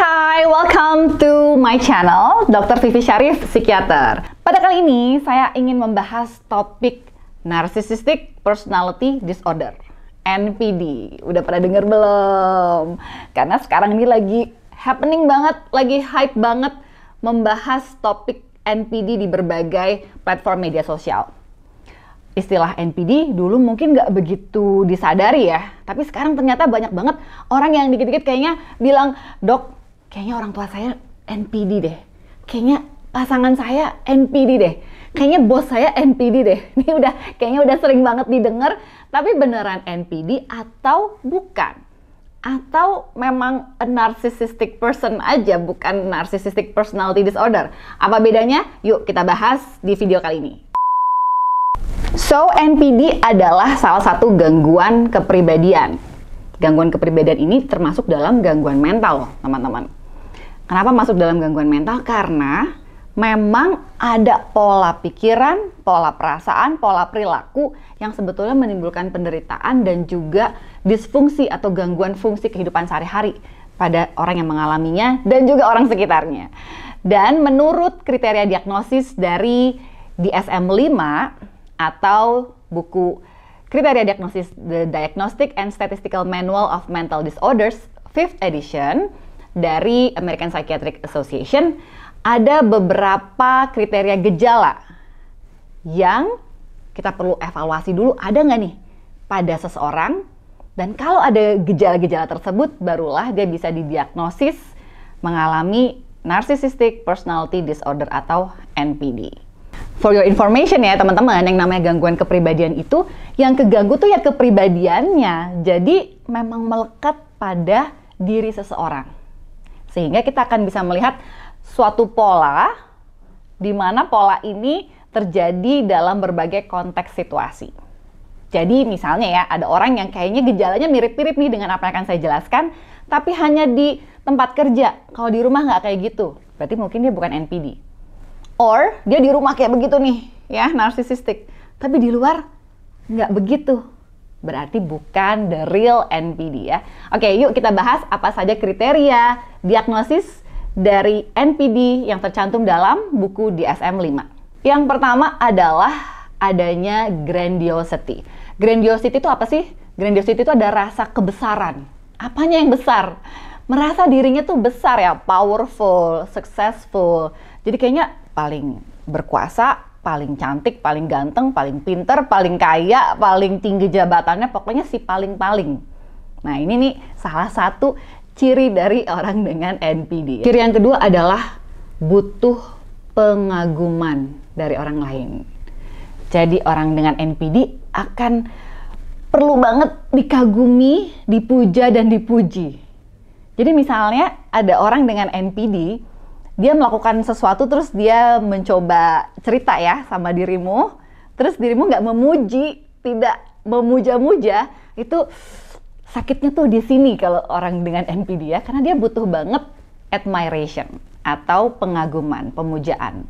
hai, welcome to my channel, Dr. Vivi Syarif, psikiater. Pada kali ini, saya ingin membahas topik Narcissistic Personality Disorder, NPD. Udah pernah denger belum? Karena sekarang ini lagi happening banget, lagi hype banget membahas topik NPD di berbagai platform media sosial. Istilah NPD dulu mungkin nggak begitu disadari ya, tapi sekarang ternyata banyak banget orang yang dikit-dikit kayaknya bilang, dok kayaknya orang tua saya NPD deh. Kayaknya pasangan saya NPD deh. Kayaknya bos saya NPD deh. Ini udah kayaknya udah sering banget didengar, tapi beneran NPD atau bukan? Atau memang a narcissistic person aja, bukan narcissistic personality disorder. Apa bedanya? Yuk kita bahas di video kali ini. So, NPD adalah salah satu gangguan kepribadian. Gangguan kepribadian ini termasuk dalam gangguan mental teman-teman Kenapa masuk dalam gangguan mental? Karena memang ada pola pikiran, pola perasaan, pola perilaku yang sebetulnya menimbulkan penderitaan dan juga disfungsi atau gangguan fungsi kehidupan sehari-hari pada orang yang mengalaminya dan juga orang sekitarnya. Dan menurut kriteria diagnosis dari DSM-5 atau buku Kriteria Diagnosis The Diagnostic and Statistical Manual of Mental Disorders, 5th edition, dari American Psychiatric Association, ada beberapa kriteria gejala yang kita perlu evaluasi dulu ada nggak nih pada seseorang dan kalau ada gejala-gejala tersebut barulah dia bisa didiagnosis mengalami narcissistic personality disorder atau NPD. For your information ya teman-teman, yang namanya gangguan kepribadian itu yang keganggu tuh ya kepribadiannya. Jadi memang melekat pada diri seseorang. Sehingga kita akan bisa melihat suatu pola di mana pola ini terjadi dalam berbagai konteks situasi. Jadi misalnya ya, ada orang yang kayaknya gejalanya mirip-mirip nih dengan apa yang akan saya jelaskan, tapi hanya di tempat kerja. Kalau di rumah nggak kayak gitu, berarti mungkin dia bukan NPD. Or dia di rumah kayak begitu nih, ya narsisistik. Tapi di luar nggak begitu berarti bukan the real NPD ya. Oke, yuk kita bahas apa saja kriteria diagnosis dari NPD yang tercantum dalam buku DSM-5. Yang pertama adalah adanya grandiosity. Grandiosity itu apa sih? Grandiosity itu ada rasa kebesaran. Apanya yang besar? Merasa dirinya tuh besar ya, powerful, successful. Jadi kayaknya paling berkuasa, paling cantik, paling ganteng, paling pinter, paling kaya, paling tinggi jabatannya, pokoknya si paling-paling. Nah ini nih salah satu ciri dari orang dengan NPD. Ciri yang kedua adalah butuh pengaguman dari orang lain. Jadi orang dengan NPD akan perlu banget dikagumi, dipuja, dan dipuji. Jadi misalnya ada orang dengan NPD dia melakukan sesuatu terus dia mencoba cerita ya sama dirimu terus dirimu nggak memuji tidak memuja-muja itu sakitnya tuh di sini kalau orang dengan NPD ya karena dia butuh banget admiration atau pengaguman pemujaan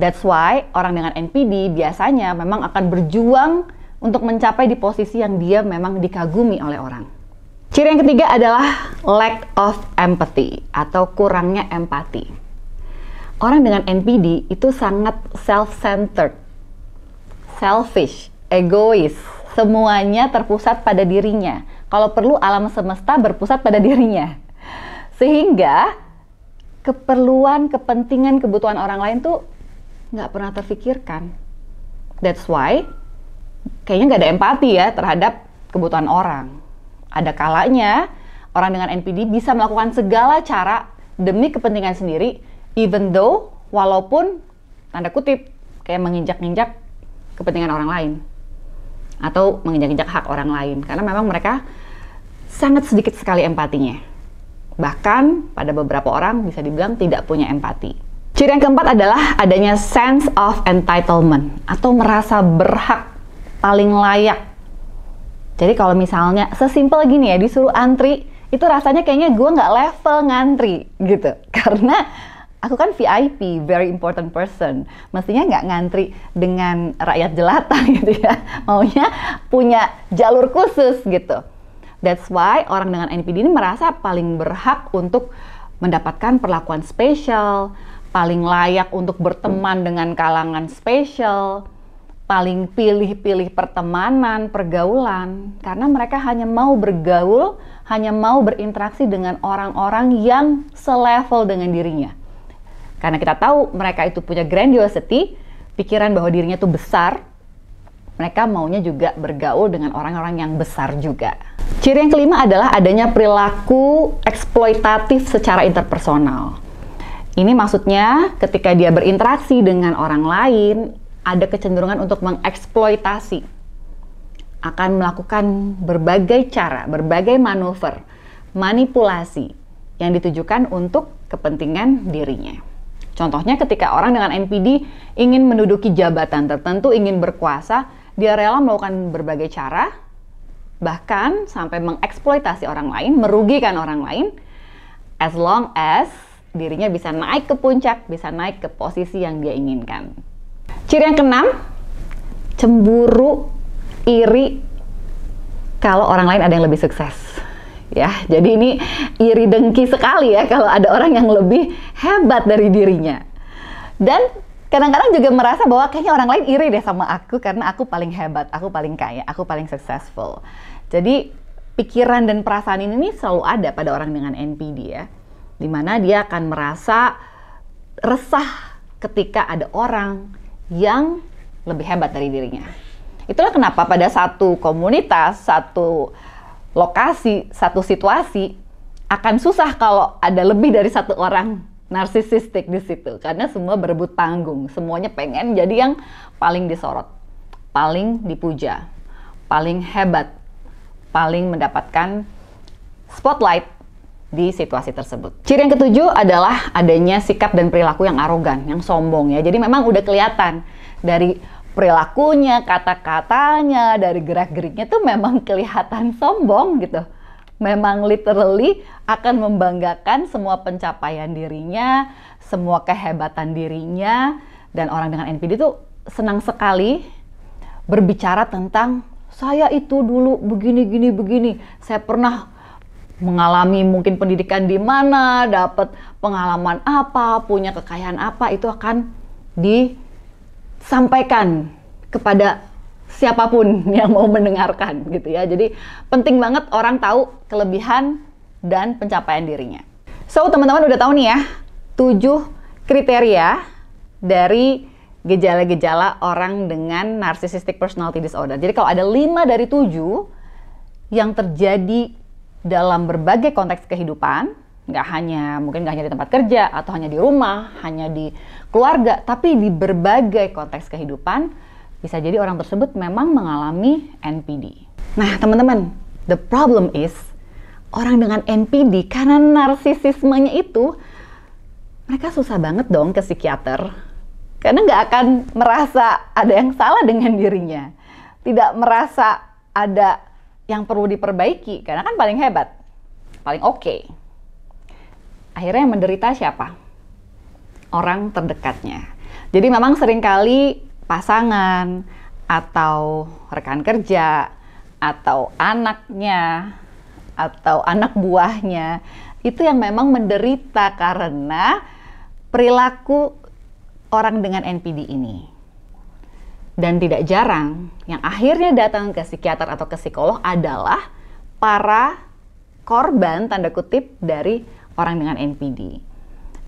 that's why orang dengan NPD biasanya memang akan berjuang untuk mencapai di posisi yang dia memang dikagumi oleh orang ciri yang ketiga adalah lack of empathy atau kurangnya empati orang dengan NPD itu sangat self-centered, selfish, egois, semuanya terpusat pada dirinya. Kalau perlu alam semesta berpusat pada dirinya. Sehingga keperluan, kepentingan, kebutuhan orang lain tuh nggak pernah terfikirkan. That's why kayaknya nggak ada empati ya terhadap kebutuhan orang. Ada kalanya orang dengan NPD bisa melakukan segala cara demi kepentingan sendiri even though walaupun tanda kutip kayak menginjak-injak kepentingan orang lain atau menginjak-injak hak orang lain karena memang mereka sangat sedikit sekali empatinya. Bahkan pada beberapa orang bisa dibilang tidak punya empati. Ciri yang keempat adalah adanya sense of entitlement atau merasa berhak paling layak. Jadi kalau misalnya sesimpel gini ya disuruh antri itu rasanya kayaknya gue nggak level ngantri gitu karena aku kan VIP, very important person, mestinya nggak ngantri dengan rakyat jelata gitu ya, maunya punya jalur khusus gitu. That's why orang dengan NPD ini merasa paling berhak untuk mendapatkan perlakuan spesial, paling layak untuk berteman dengan kalangan spesial, paling pilih-pilih pertemanan, pergaulan, karena mereka hanya mau bergaul, hanya mau berinteraksi dengan orang-orang yang selevel dengan dirinya karena kita tahu mereka itu punya grandiosity, pikiran bahwa dirinya itu besar, mereka maunya juga bergaul dengan orang-orang yang besar juga. Ciri yang kelima adalah adanya perilaku eksploitatif secara interpersonal. Ini maksudnya ketika dia berinteraksi dengan orang lain, ada kecenderungan untuk mengeksploitasi. Akan melakukan berbagai cara, berbagai manuver, manipulasi yang ditujukan untuk kepentingan dirinya. Contohnya ketika orang dengan NPD ingin menduduki jabatan tertentu, ingin berkuasa, dia rela melakukan berbagai cara, bahkan sampai mengeksploitasi orang lain, merugikan orang lain, as long as dirinya bisa naik ke puncak, bisa naik ke posisi yang dia inginkan. Ciri yang keenam, cemburu, iri, kalau orang lain ada yang lebih sukses ya. Jadi ini iri dengki sekali ya kalau ada orang yang lebih hebat dari dirinya. Dan kadang-kadang juga merasa bahwa kayaknya orang lain iri deh sama aku karena aku paling hebat, aku paling kaya, aku paling successful. Jadi pikiran dan perasaan ini, ini selalu ada pada orang dengan NPD ya. Dimana dia akan merasa resah ketika ada orang yang lebih hebat dari dirinya. Itulah kenapa pada satu komunitas, satu lokasi, satu situasi, akan susah kalau ada lebih dari satu orang narsisistik di situ karena semua berebut tanggung semuanya pengen jadi yang paling disorot, paling dipuja, paling hebat, paling mendapatkan spotlight di situasi tersebut. Ciri yang ketujuh adalah adanya sikap dan perilaku yang arogan, yang sombong ya. Jadi memang udah kelihatan dari perilakunya, kata-katanya, dari gerak-geriknya itu memang kelihatan sombong gitu. Memang literally akan membanggakan semua pencapaian dirinya, semua kehebatan dirinya, dan orang dengan NPD itu senang sekali berbicara tentang saya itu dulu begini gini begini. Saya pernah mengalami mungkin pendidikan di mana, dapat pengalaman apa, punya kekayaan apa itu akan di sampaikan kepada siapapun yang mau mendengarkan gitu ya. Jadi penting banget orang tahu kelebihan dan pencapaian dirinya. So, teman-teman udah tahu nih ya, tujuh kriteria dari gejala-gejala orang dengan narcissistic personality disorder. Jadi kalau ada lima dari tujuh yang terjadi dalam berbagai konteks kehidupan, nggak hanya mungkin nggak hanya di tempat kerja atau hanya di rumah, hanya di keluarga, tapi di berbagai konteks kehidupan bisa jadi orang tersebut memang mengalami NPD. Nah, teman-teman, the problem is orang dengan NPD karena narsisismenya itu mereka susah banget dong ke psikiater karena nggak akan merasa ada yang salah dengan dirinya, tidak merasa ada yang perlu diperbaiki karena kan paling hebat, paling oke. Okay akhirnya yang menderita siapa? Orang terdekatnya. Jadi memang seringkali pasangan atau rekan kerja atau anaknya atau anak buahnya itu yang memang menderita karena perilaku orang dengan NPD ini. Dan tidak jarang yang akhirnya datang ke psikiater atau ke psikolog adalah para korban tanda kutip dari orang dengan NPD.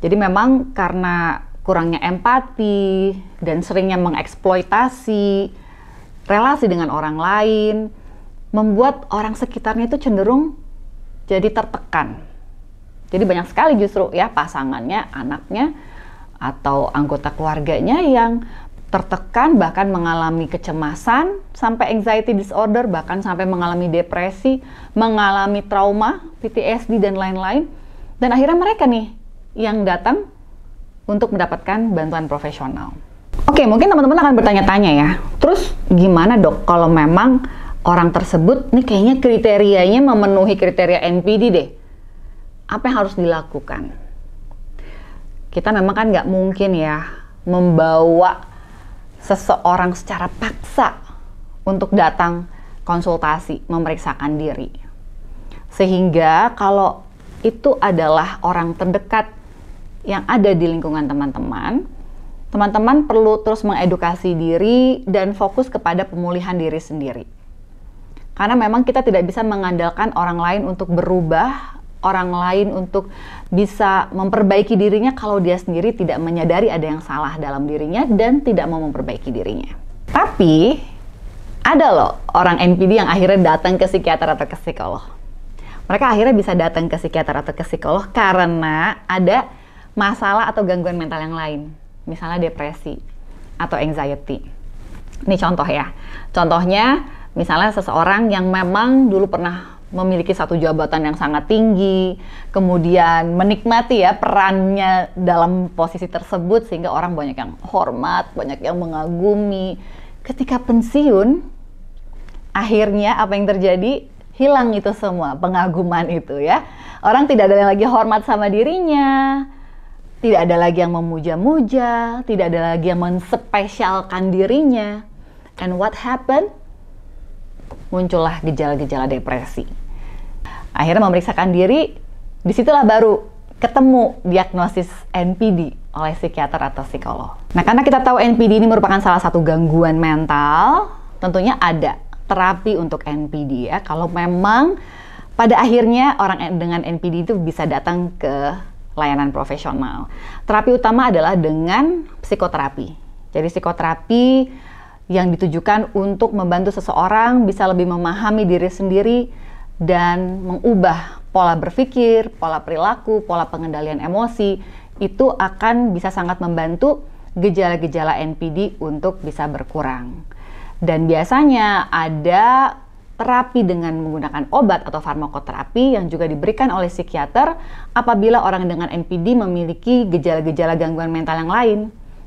Jadi memang karena kurangnya empati dan seringnya mengeksploitasi relasi dengan orang lain, membuat orang sekitarnya itu cenderung jadi tertekan. Jadi banyak sekali justru ya pasangannya, anaknya, atau anggota keluarganya yang tertekan bahkan mengalami kecemasan sampai anxiety disorder bahkan sampai mengalami depresi, mengalami trauma, PTSD dan lain-lain dan akhirnya mereka nih yang datang untuk mendapatkan bantuan profesional. Oke, mungkin teman-teman akan bertanya-tanya ya. Terus gimana dok kalau memang orang tersebut nih kayaknya kriterianya memenuhi kriteria NPD deh. Apa yang harus dilakukan? Kita memang kan nggak mungkin ya membawa seseorang secara paksa untuk datang konsultasi memeriksakan diri. Sehingga kalau itu adalah orang terdekat yang ada di lingkungan teman-teman. Teman-teman perlu terus mengedukasi diri dan fokus kepada pemulihan diri sendiri. Karena memang kita tidak bisa mengandalkan orang lain untuk berubah, orang lain untuk bisa memperbaiki dirinya kalau dia sendiri tidak menyadari ada yang salah dalam dirinya dan tidak mau memperbaiki dirinya. Tapi ada loh orang NPD yang akhirnya datang ke psikiater atau ke psikolog mereka akhirnya bisa datang ke psikiater atau ke psikolog karena ada masalah atau gangguan mental yang lain, misalnya depresi atau anxiety. Ini contoh ya. Contohnya misalnya seseorang yang memang dulu pernah memiliki satu jabatan yang sangat tinggi, kemudian menikmati ya perannya dalam posisi tersebut sehingga orang banyak yang hormat, banyak yang mengagumi. Ketika pensiun, akhirnya apa yang terjadi? hilang itu semua pengaguman itu ya. Orang tidak ada lagi hormat sama dirinya, tidak ada lagi yang memuja-muja, tidak ada lagi yang menspesialkan dirinya. And what happened? Muncullah gejala-gejala depresi. Akhirnya memeriksakan diri, disitulah baru ketemu diagnosis NPD oleh psikiater atau psikolog. Nah, karena kita tahu NPD ini merupakan salah satu gangguan mental, tentunya ada terapi untuk NPD ya. Kalau memang pada akhirnya orang dengan NPD itu bisa datang ke layanan profesional. Terapi utama adalah dengan psikoterapi. Jadi psikoterapi yang ditujukan untuk membantu seseorang bisa lebih memahami diri sendiri dan mengubah pola berpikir, pola perilaku, pola pengendalian emosi itu akan bisa sangat membantu gejala-gejala NPD untuk bisa berkurang. Dan biasanya ada terapi dengan menggunakan obat atau farmakoterapi yang juga diberikan oleh psikiater apabila orang dengan NPD memiliki gejala-gejala gangguan mental yang lain.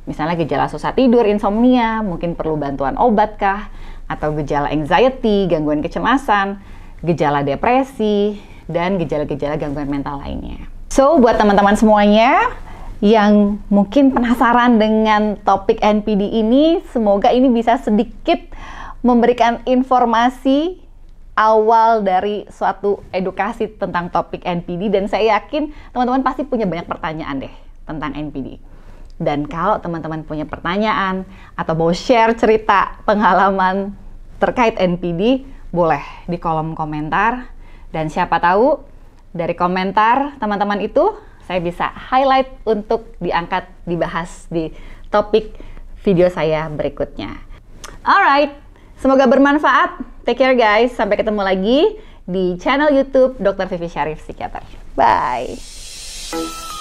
Misalnya gejala susah tidur, insomnia, mungkin perlu bantuan obat kah, atau gejala anxiety, gangguan kecemasan, gejala depresi, dan gejala-gejala gangguan mental lainnya. So, buat teman-teman semuanya, yang mungkin penasaran dengan topik NPD ini, semoga ini bisa sedikit memberikan informasi awal dari suatu edukasi tentang topik NPD dan saya yakin teman-teman pasti punya banyak pertanyaan deh tentang NPD. Dan kalau teman-teman punya pertanyaan atau mau share cerita pengalaman terkait NPD, boleh di kolom komentar dan siapa tahu dari komentar teman-teman itu saya bisa highlight untuk diangkat, dibahas di topik video saya berikutnya. Alright, semoga bermanfaat. Take care guys, sampai ketemu lagi di channel YouTube Dr. Vivi Syarif Psikiater. Bye.